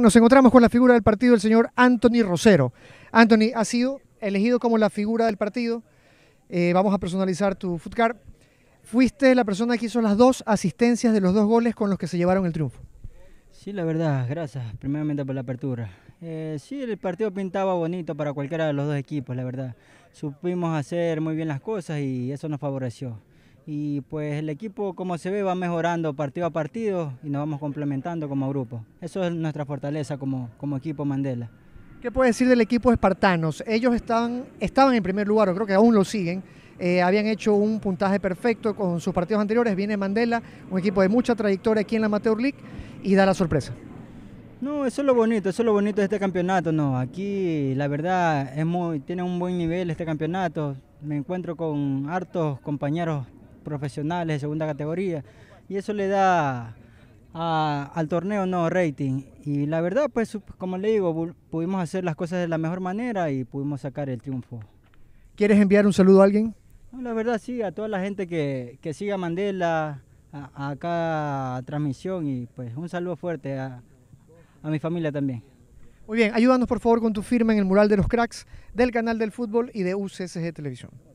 Nos encontramos con la figura del partido del señor Anthony Rosero. Anthony, ha sido elegido como la figura del partido. Eh, vamos a personalizar tu footcar. Fuiste la persona que hizo las dos asistencias de los dos goles con los que se llevaron el triunfo. Sí, la verdad, gracias primeramente por la apertura. Eh, sí, el partido pintaba bonito para cualquiera de los dos equipos, la verdad. Supimos hacer muy bien las cosas y eso nos favoreció y pues el equipo como se ve va mejorando partido a partido y nos vamos complementando como grupo. Eso es nuestra fortaleza como, como equipo Mandela. ¿Qué puede decir del equipo espartanos? Ellos estaban, estaban en primer lugar, o creo que aún lo siguen. Eh, habían hecho un puntaje perfecto con sus partidos anteriores. Viene Mandela, un equipo de mucha trayectoria aquí en la Amateur League y da la sorpresa. No, eso es lo bonito, eso es lo bonito de este campeonato. No, aquí la verdad es muy, tiene un buen nivel este campeonato. Me encuentro con hartos compañeros profesionales de segunda categoría y eso le da al torneo nuevo rating. Y la verdad, pues como le digo, pudimos hacer las cosas de la mejor manera y pudimos sacar el triunfo. ¿Quieres enviar un saludo a alguien? la verdad sí, a toda la gente que, siga Mandela, a, cada transmisión y pues un saludo fuerte a, a mi familia también. Muy bien, ayúdanos por favor con tu firma en el mural de los cracks del canal del fútbol y de UCSG Televisión.